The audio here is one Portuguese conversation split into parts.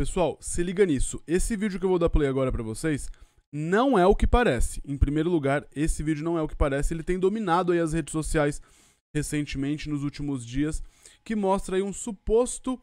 Pessoal, se liga nisso. Esse vídeo que eu vou dar play agora para vocês não é o que parece. Em primeiro lugar, esse vídeo não é o que parece. Ele tem dominado aí as redes sociais recentemente, nos últimos dias, que mostra aí um suposto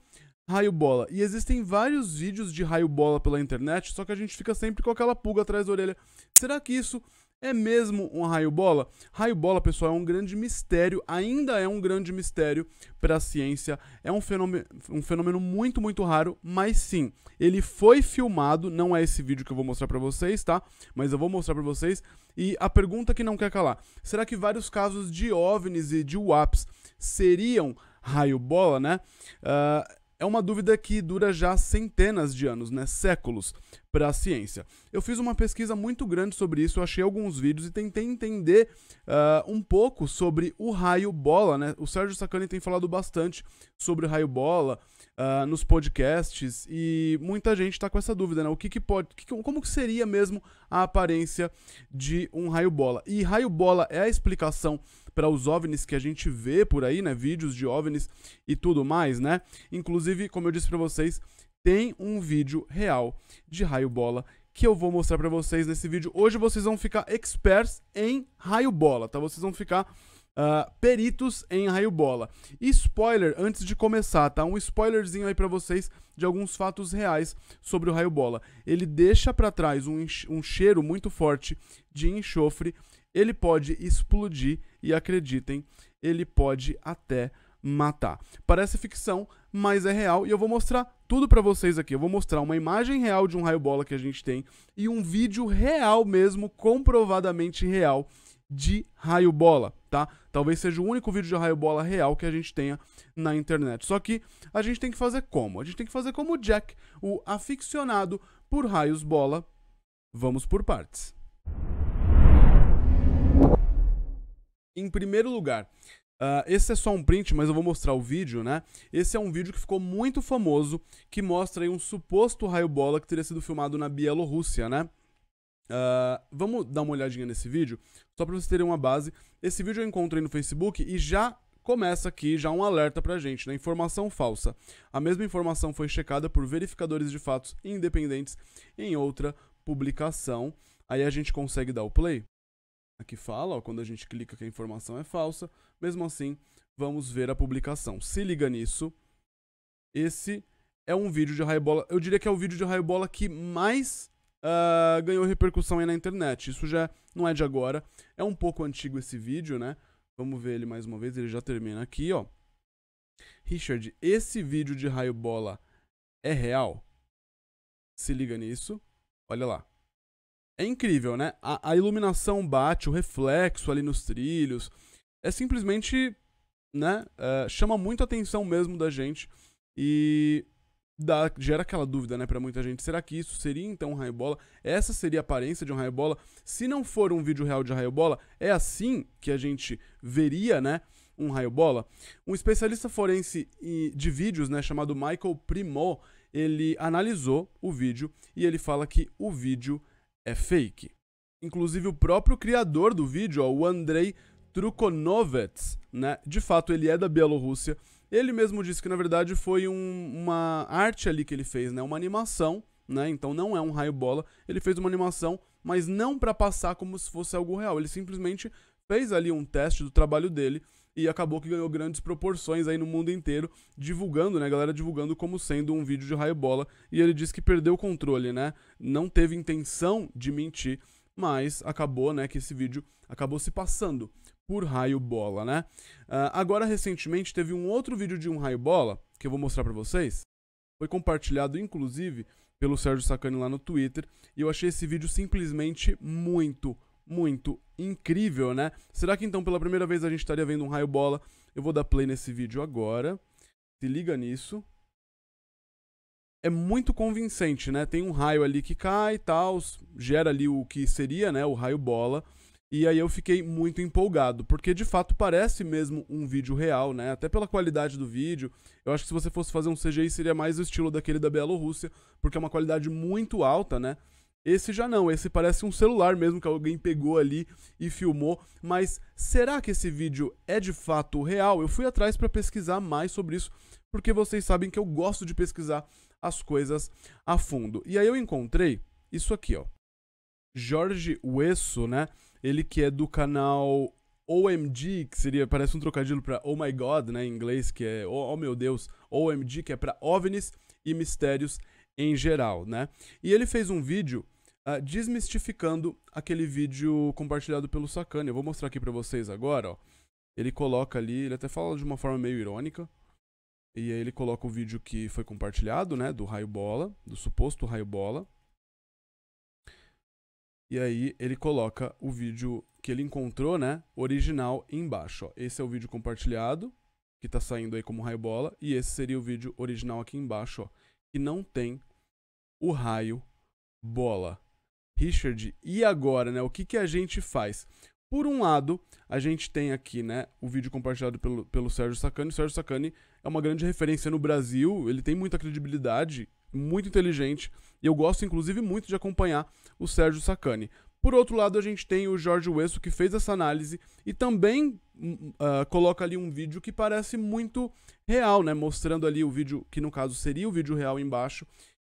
raio bola. E existem vários vídeos de raio bola pela internet, só que a gente fica sempre com aquela pulga atrás da orelha. Será que isso é mesmo um raio bola? Raio bola, pessoal, é um grande mistério, ainda é um grande mistério para a ciência. É um fenômeno, um fenômeno muito, muito raro, mas sim, ele foi filmado, não é esse vídeo que eu vou mostrar para vocês, tá? Mas eu vou mostrar para vocês. E a pergunta que não quer calar: será que vários casos de OVNIs e de UAPs seriam raio bola, né? Uh, é uma dúvida que dura já centenas de anos, né? Séculos para a ciência. Eu fiz uma pesquisa muito grande sobre isso, achei alguns vídeos e tentei entender uh, um pouco sobre o raio bola, né? O Sérgio Sacani tem falado bastante sobre o raio bola, uh, nos podcasts e muita gente está com essa dúvida, né? O que, que pode, que, como que seria mesmo a aparência de um raio bola? E raio bola é a explicação para os ovnis que a gente vê por aí, né? Vídeos de ovnis e tudo mais, né? Inclusive, como eu disse para vocês, tem um vídeo real de raio bola que eu vou mostrar para vocês nesse vídeo. Hoje vocês vão ficar experts em raio bola, tá? Vocês vão ficar Uh, peritos em raio bola. E spoiler, antes de começar, tá? Um spoilerzinho aí para vocês de alguns fatos reais sobre o raio bola. Ele deixa para trás um, um cheiro muito forte de enxofre, ele pode explodir e acreditem, ele pode até matar. Parece ficção, mas é real e eu vou mostrar tudo para vocês aqui. Eu vou mostrar uma imagem real de um raio bola que a gente tem e um vídeo real mesmo, comprovadamente real de raio bola, tá? Talvez seja o único vídeo de raio bola real que a gente tenha na internet. Só que a gente tem que fazer como? A gente tem que fazer como o Jack, o aficionado por raios bola. Vamos por partes. Em primeiro lugar, Uh, esse é só um print, mas eu vou mostrar o vídeo, né? Esse é um vídeo que ficou muito famoso, que mostra aí um suposto raio-bola que teria sido filmado na Bielorrússia, né? Uh, vamos dar uma olhadinha nesse vídeo, só para vocês terem uma base. Esse vídeo eu encontrei no Facebook e já começa aqui já um alerta pra gente, né? Informação falsa. A mesma informação foi checada por verificadores de fatos independentes em outra publicação. Aí a gente consegue dar o play. Aqui fala, ó, quando a gente clica que a informação é falsa. Mesmo assim, vamos ver a publicação. Se liga nisso. Esse é um vídeo de raio bola. Eu diria que é o vídeo de raio bola que mais ah, ganhou repercussão aí na internet. Isso já não é de agora. É um pouco antigo esse vídeo, né? Vamos ver ele mais uma vez, ele já termina aqui, ó. Richard, esse vídeo de raio bola é real? Se liga nisso. Olha lá. É incrível, né? A, a, iluminação bate, o reflexo ali nos trilhos. É simplesmente, né? Uh, chama muito a atenção mesmo da gente. E dá, gera aquela dúvida, né, para muita gente. Será que isso seria então um raio bola? Essa seria a aparência de um raio bola? Se não for um vídeo real de raio bola, é assim que a gente veria, né, um raio bola? Um especialista forense de vídeos, né, chamado Michael Primo, ele analisou o vídeo e ele fala que o vídeo é fake. Inclusive o próprio criador do vídeo, ó, o Andrei Trukonovets, né? De fato, ele é da Bielorrússia ele mesmo disse que na verdade foi um, uma arte ali que ele fez, né? Uma animação, né? Então não é um raio bola. Ele fez uma animação, mas não para passar como se fosse algo real. Ele simplesmente fez ali um teste do trabalho dele e acabou que ganhou grandes proporções aí no mundo inteiro, divulgando, né, galera divulgando como sendo um vídeo de raio bola, e ele disse que perdeu o controle, né? Não teve intenção de mentir, mas acabou, né, que esse vídeo acabou se passando por raio bola, né? Uh, agora, recentemente, teve um outro vídeo de um raio bola, que eu vou mostrar para vocês. Foi compartilhado, inclusive, pelo Sérgio Sacani lá no Twitter. E eu achei esse vídeo simplesmente muito, muito incrível, né? Será que então pela primeira vez a gente estaria vendo um raio bola? Eu vou dar play nesse vídeo agora. Se liga nisso. É muito convincente, né? Tem um raio ali que cai e tal, gera ali o que seria, né? O raio bola. E aí eu fiquei muito empolgado, porque de fato parece mesmo um vídeo real, né? Até pela qualidade do vídeo. Eu acho que se você fosse fazer um CGI seria mais o estilo daquele da Bielorrússia, porque é uma qualidade muito alta, né? Esse já não, esse parece um celular mesmo que alguém pegou ali e filmou. Mas será que esse vídeo é de fato real? Eu fui atrás para pesquisar mais sobre isso, porque vocês sabem que eu gosto de pesquisar as coisas a fundo. E aí eu encontrei isso aqui, ó. Jorge Wesso, né? Ele que é do canal OMG, que seria, parece um trocadilho para Oh My God, né, em inglês, que é Oh, oh Meu Deus, OMG, que é para OVNIs e mistérios em geral, né? E ele fez um vídeo uh, desmistificando aquele vídeo compartilhado pelo Sakane. Eu vou mostrar aqui para vocês agora, ó. Ele coloca ali, ele até fala de uma forma meio irônica, e aí ele coloca o vídeo que foi compartilhado, né, do raio bola, do suposto raio bola. E aí ele coloca o vídeo que ele encontrou, né? Original embaixo. Ó. Esse é o vídeo compartilhado, que tá saindo aí como raio bola. E esse seria o vídeo original aqui embaixo, ó. Que não tem o raio bola. Richard, e agora, né? O que, que a gente faz? Por um lado, a gente tem aqui, né, o vídeo compartilhado pelo, pelo Sérgio Sacani. O Sérgio Sacani é uma grande referência no Brasil, ele tem muita credibilidade, muito inteligente, e eu gosto, inclusive, muito de acompanhar o Sérgio Sacani. Por outro lado, a gente tem o Jorge Wesso, que fez essa análise e também uh, coloca ali um vídeo que parece muito real, né? Mostrando ali o vídeo, que no caso seria o vídeo real embaixo,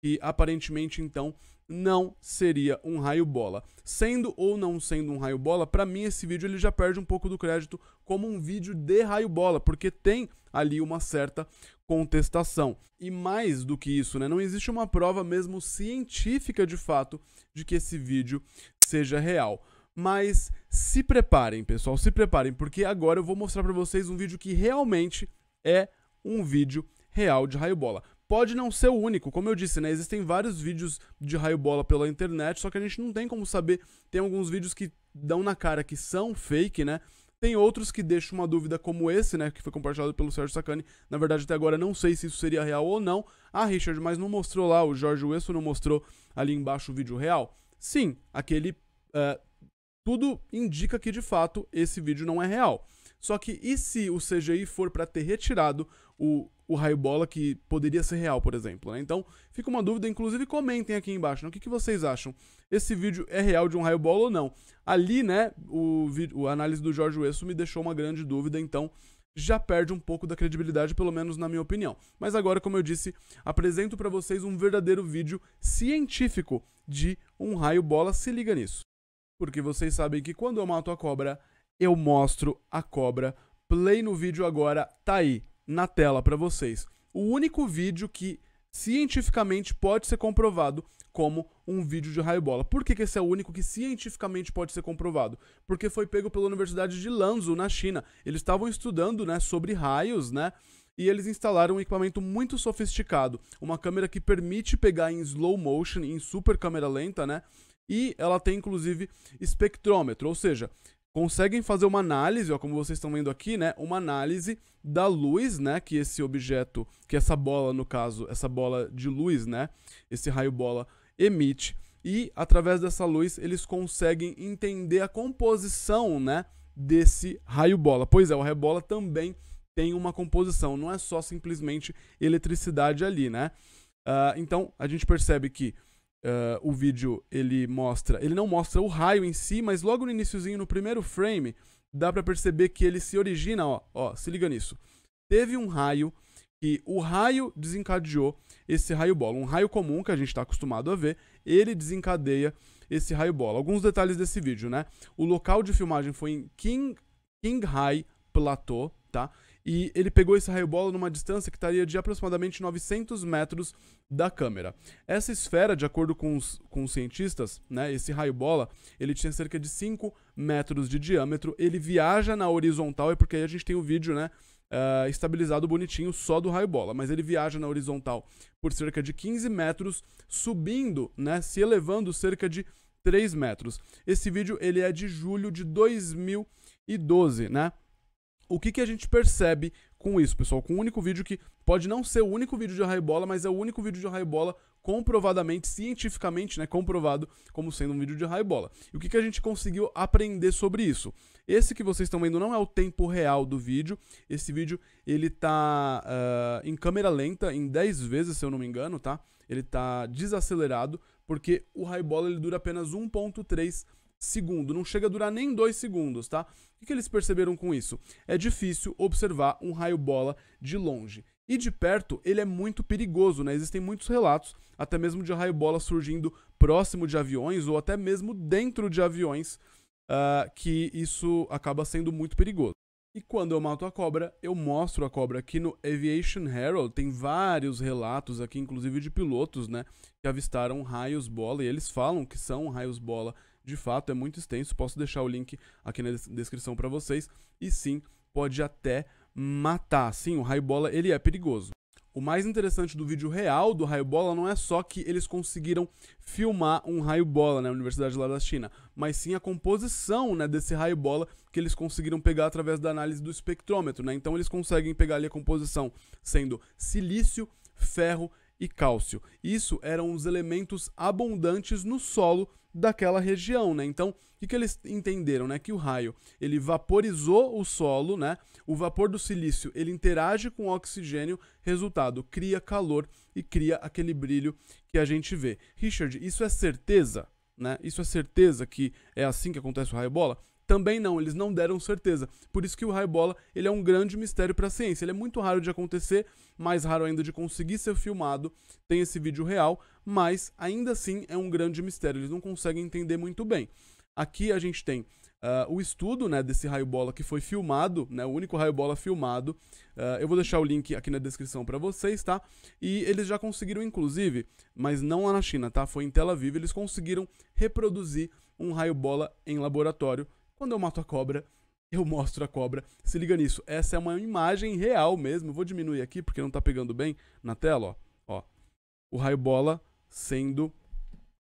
e aparentemente então não seria um raio bola. Sendo ou não sendo um raio bola, para mim esse vídeo ele já perde um pouco do crédito como um vídeo de raio bola, porque tem ali uma certa contestação. E mais do que isso, né? Não existe uma prova mesmo científica de fato de que esse vídeo seja real. Mas se preparem, pessoal, se preparem, porque agora eu vou mostrar para vocês um vídeo que realmente é um vídeo real de raio bola. Pode não ser o único, como eu disse, né? Existem vários vídeos de raio bola pela internet, só que a gente não tem como saber. Tem alguns vídeos que dão na cara que são fake, né? Tem outros que deixam uma dúvida como esse, né? Que foi compartilhado pelo Sérgio Sacani. Na verdade, até agora não sei se isso seria real ou não. Ah, Richard, mas não mostrou lá, o Jorge Wesso não mostrou ali embaixo o vídeo real? Sim, aquele. Uh, tudo indica que de fato esse vídeo não é real. Só que e se o CGI for para ter retirado o, o raio bola que poderia ser real, por exemplo? Né? Então fica uma dúvida, inclusive comentem aqui embaixo. Né? O que, que vocês acham? Esse vídeo é real de um raio bola ou não? Ali, né, o, o a análise do Jorge Wesso me deixou uma grande dúvida, então já perde um pouco da credibilidade, pelo menos na minha opinião. Mas agora, como eu disse, apresento para vocês um verdadeiro vídeo científico de um raio bola, se liga nisso. Porque vocês sabem que quando eu mato a cobra, eu mostro a cobra. Play no vídeo agora, tá aí na tela para vocês. O único vídeo que cientificamente pode ser comprovado como um vídeo de raio bola. Por que, que esse é o único que cientificamente pode ser comprovado? Porque foi pego pela Universidade de Lanzhou, na China. Eles estavam estudando, né, sobre raios, né? e eles instalaram um equipamento muito sofisticado, uma câmera que permite pegar em slow motion, em super câmera lenta, né? E ela tem inclusive espectrômetro, ou seja, conseguem fazer uma análise, ó, como vocês estão vendo aqui, né? Uma análise da luz, né? Que esse objeto, que essa bola, no caso, essa bola de luz, né? Esse raio bola emite e através dessa luz eles conseguem entender a composição, né, desse raio bola. Pois é, o raio bola também tem uma composição, não é só simplesmente eletricidade ali, né? Uh, então a gente percebe que uh, o vídeo ele mostra, ele não mostra o raio em si, mas logo no iníciozinho, no primeiro frame, dá para perceber que ele se origina, ó, ó, se liga nisso. Teve um raio que o raio desencadeou esse raio bola. Um raio comum que a gente está acostumado a ver, ele desencadeia esse raio bola. Alguns detalhes desse vídeo, né? O local de filmagem foi em King, King High Plateau, tá? E ele pegou esse raio bola numa distância que estaria de aproximadamente 900 metros da câmera. Essa esfera, de acordo com os, com os cientistas, né, esse raio bola, ele tinha cerca de 5 metros de diâmetro. Ele viaja na horizontal, é porque aí a gente tem o vídeo, né? uh, estabilizado bonitinho só do raio bola, mas ele viaja na horizontal por cerca de 15 metros, subindo, né, se elevando cerca de 3 metros. Esse vídeo ele é de julho de 2012, né? o que, que a gente percebe com isso, pessoal? Com um único vídeo que pode não ser o único vídeo de arraio-bola, mas é o único vídeo de arraio-bola comprovadamente, cientificamente, né, comprovado como sendo um vídeo de raio-bola. E o que, que a gente conseguiu aprender sobre isso? Esse que vocês estão vendo não é o tempo real do vídeo, esse vídeo ele tá uh, em câmera lenta, em 10 vezes, se eu não me engano, tá? Ele tá desacelerado, porque o raio-bola ele dura apenas 1.3 segundo. Não chega a durar nem dois segundos, tá? O que eles perceberam com isso? É difícil observar um raio-bola de longe. E de perto, ele é muito perigoso, né? Existem muitos relatos, até mesmo de raio-bola surgindo próximo de aviões ou até mesmo dentro de aviões, uh, que isso acaba sendo muito perigoso. E quando eu mato a cobra, eu mostro a cobra aqui no Aviation Herald. Tem vários relatos aqui, inclusive de pilotos, né? Que avistaram raios-bola e eles falam que são raios-bola de fato é muito extenso. Posso deixar o link aqui na descrição para vocês. E sim, pode até matar. Sim, o raio bola ele é perigoso. O mais interessante do vídeo real do raio bola não é só que eles conseguiram filmar um raio bola né, na né, Universidade lá da China, mas sim a composição né, desse raio bola que eles conseguiram pegar através da análise do espectrômetro. Né? Então eles conseguem pegar ali a composição sendo silício, ferro e cálcio. Isso eram os elementos abundantes no solo daquela região, né? Então, o que, que eles entenderam, né? Que o raio, ele vaporizou o solo, né? O vapor do silício, ele interage com o oxigênio, resultado, cria calor e cria aquele brilho que a gente vê. Richard, isso é certeza, né? Isso é certeza que é assim que acontece o raio bola? Também não, eles não deram certeza. Por isso que o raio bola, ele é um grande mistério para a ciência. Ele é muito raro de acontecer, mais raro ainda de conseguir ser filmado. Tem esse vídeo real, mas ainda assim é um grande mistério. Eles não conseguem entender muito bem. Aqui a gente tem Uh, o estudo né, desse raio-bola que foi filmado, né, o único raio-bola filmado. Uh, eu vou deixar o link aqui na descrição para vocês, tá? E eles já conseguiram, inclusive, mas não lá na China, tá? Foi em Tel Aviv, eles conseguiram reproduzir um raio-bola em laboratório quando eu mato a cobra, eu mostro a cobra. Se liga nisso. Essa é uma imagem real mesmo. Eu vou diminuir aqui porque não tá pegando bem na tela, ó. ó. O raio bola sendo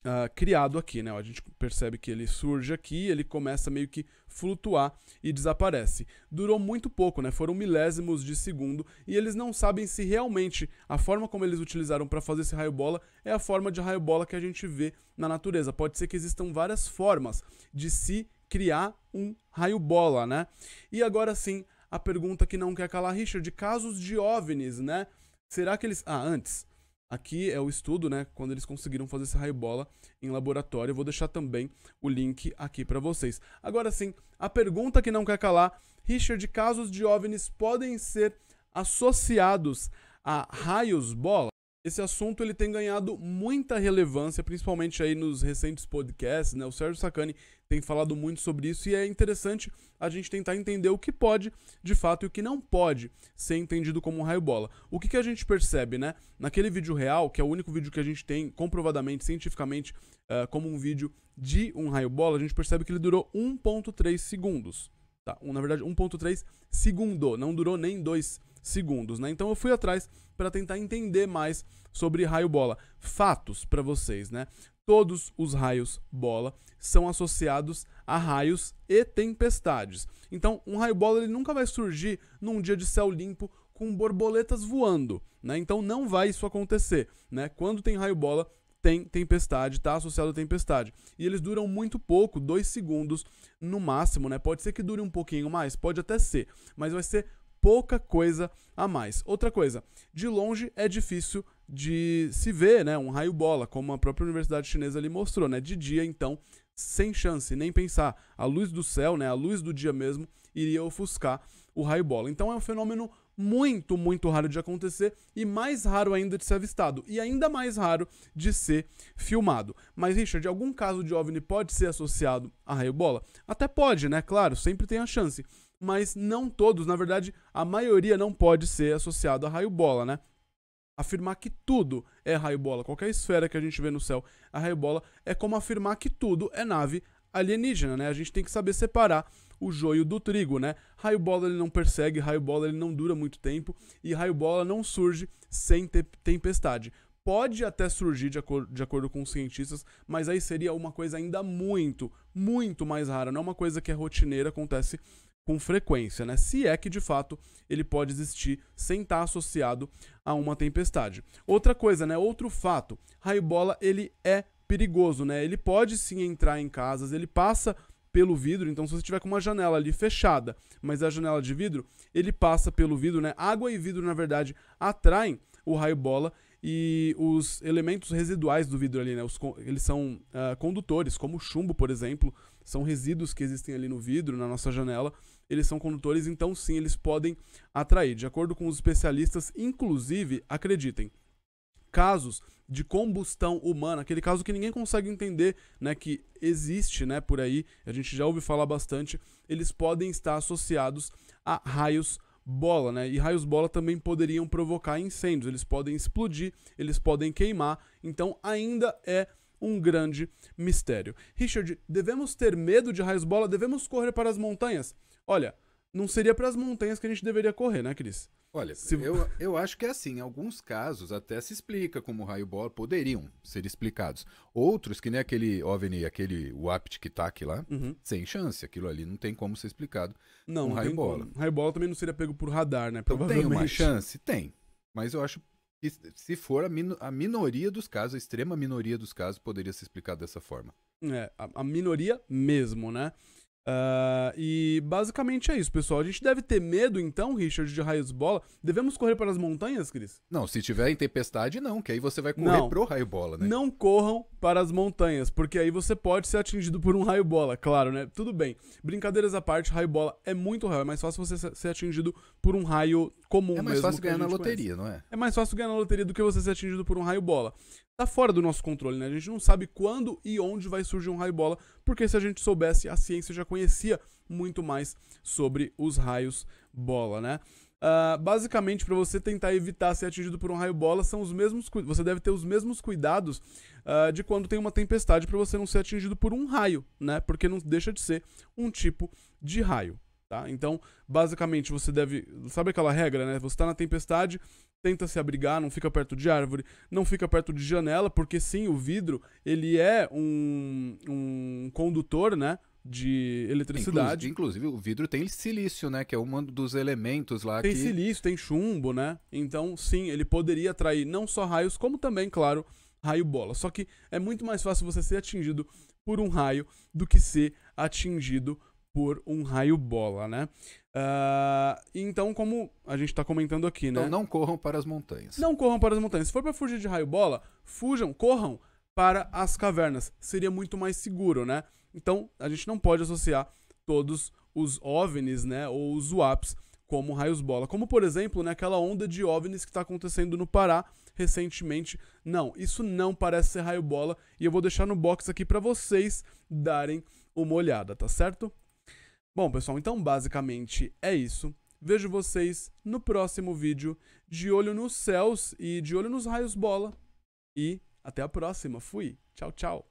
uh, criado aqui, né? Ó, a gente percebe que ele surge aqui, ele começa meio que flutuar e desaparece. Durou muito pouco, né? Foram milésimos de segundo e eles não sabem se realmente a forma como eles utilizaram para fazer esse raio bola é a forma de raio bola que a gente vê na natureza. Pode ser que existam várias formas de se criar um raio bola, né? E agora sim, a pergunta que não quer calar, Richard, casos de OVNIs, né? Será que eles... Ah, antes, aqui é o estudo, né? Quando eles conseguiram fazer esse raio bola em laboratório. Eu vou deixar também o link aqui para vocês. Agora sim, a pergunta que não quer calar, Richard, casos de OVNIs podem ser associados a raios bola? Esse assunto ele tem ganhado muita relevância, principalmente aí nos recentes podcasts, né? O Sérgio Sacani tem falado muito sobre isso e é interessante a gente tentar entender o que pode de fato e o que não pode ser entendido como um raio-bola. O que, que a gente percebe, né? Naquele vídeo real, que é o único vídeo que a gente tem comprovadamente, cientificamente, uh, como um vídeo de um raio-bola, a gente percebe que ele durou 1,3 segundos. Tá? Um, na verdade, 1,3 segundo, não durou nem 2 segundos, né? Então eu fui atrás para tentar entender mais sobre raio-bola. Fatos para vocês, né? todos os raios bola são associados a raios e tempestades. Então, um raio bola ele nunca vai surgir num dia de céu limpo com borboletas voando, né? Então não vai isso acontecer, né? Quando tem raio bola tem tempestade, está associado a tempestade. E eles duram muito pouco, dois segundos no máximo, né? Pode ser que dure um pouquinho mais, pode até ser, mas vai ser pouca coisa a mais. Outra coisa, de longe é difícil de se ver, né, um raio bola, como a própria universidade chinesa ali mostrou, né? De dia, então, sem chance, nem pensar. A luz do céu, né, a luz do dia mesmo iria ofuscar o raio bola. Então é um fenômeno muito, muito raro de acontecer e mais raro ainda de ser avistado e ainda mais raro de ser filmado. Mas, Richard, algum caso de OVNI pode ser associado a raio bola? Até pode, né? Claro, sempre tem a chance. Mas não todos, na verdade, a maioria não pode ser associado a raio bola, né? afirmar que tudo é raio bola. Qualquer esfera que a gente vê no céu é raio bola é como afirmar que tudo é nave alienígena, né? A gente tem que saber separar o joio do trigo, né? Raio bola ele não persegue, raio bola ele não dura muito tempo e raio bola não surge sem te tempestade. Pode até surgir de, acor de acordo com os cientistas, mas aí seria uma coisa ainda muito, muito mais rara. Não é uma coisa que é rotineira, acontece com frequência, né? Se é que de fato ele pode existir sem estar tá associado a uma tempestade. Outra coisa, né? Outro fato, raio-bola ele é perigoso, né? Ele pode sim entrar em casas, ele passa pelo vidro, então se você tiver com uma janela ali fechada, mas a janela de vidro, ele passa pelo vidro, né? Água e vidro, na verdade, atraem o raio bola e os elementos residuais do vidro ali, né? Os, eles são uh, condutores, como chumbo, por exemplo, são resíduos que existem ali no vidro, na nossa janela, eles são condutores, então sim, eles podem atrair. De acordo com os especialistas, inclusive, acreditem, casos de combustão humana, aquele caso que ninguém consegue entender, né, que existe, né, por aí, a gente já ouviu falar bastante, eles podem estar associados a raios bola, né? E raios bola também poderiam provocar incêndios, eles podem explodir, eles podem queimar, então ainda é um grande mistério. Richard, devemos ter medo de raios bola? Devemos correr para as montanhas? Olha, não seria para as montanhas que a gente deveria correr, né, Cris? Olha, se... eu, eu acho que é assim. Em alguns casos até se explica como o raio bola poderiam ser explicados. Outros, que nem aquele OVNI, aquele Waptiktak lá, uhum. sem chance. Aquilo ali não tem como ser explicado não, com raio bola. Como. Raio bola também não seria pego por radar, né? Então, Tem uma chance? Tem. Mas eu acho que se for a, min a minoria dos casos, a extrema minoria dos casos, poderia ser explicado dessa forma. É, a, a minoria mesmo, né? Uh, e basicamente é isso, pessoal. A gente deve ter medo, então, Richard, de raios bola. Devemos correr para as montanhas, Cris? Não, se tiver em tempestade, não, que aí você vai correr não, pro raio bola, né? Não corram para as montanhas, porque aí você pode ser atingido por um raio bola, claro, né? Tudo bem. Brincadeiras à parte, raio bola é muito real. É mais fácil você ser atingido por um raio comum. É mais mesmo, fácil ganhar na loteria, conhece. não é? É mais fácil ganhar na loteria do que você ser atingido por um raio bola tá fora do nosso controle, né? A gente não sabe quando e onde vai surgir um raio bola, porque se a gente soubesse, a ciência já conhecia muito mais sobre os raios bola, né? Uh, basicamente, para você tentar evitar ser atingido por um raio bola, são os mesmos você deve ter os mesmos cuidados uh, de quando tem uma tempestade para você não ser atingido por um raio, né? Porque não deixa de ser um tipo de raio. Tá? Então, basicamente, você deve. Sabe aquela regra, né? Você está na tempestade, tenta se abrigar, não fica perto de árvore, não fica perto de janela, porque sim, o vidro, ele é um, um condutor, né? de eletricidade. Inclusive, inclusive, o vidro tem silício, né? Que é um dos elementos lá tem que... Tem silício, tem chumbo, né? Então, sim, ele poderia atrair não só raios, como também, claro, raio-bola. Só que é muito mais fácil você ser atingido por um raio do que ser atingido por um raio bola, né? Uh, então, como a gente tá comentando aqui, então, né? Então não corram para as montanhas. Não corram para as montanhas. Se for para fugir de raio bola, fujam, corram para as cavernas. Seria muito mais seguro, né? Então a gente não pode associar todos os OVNIs, né? Ou os UAPs como raios bola. Como, por exemplo, né, aquela onda de OVNIs que está acontecendo no Pará recentemente. Não, isso não parece ser raio bola. E eu vou deixar no box aqui para vocês darem uma olhada, tá certo? Bom, pessoal, então basicamente é isso. Vejo vocês no próximo vídeo, de olho nos céus e de olho nos raios bola. E até a próxima. Fui. Tchau, tchau.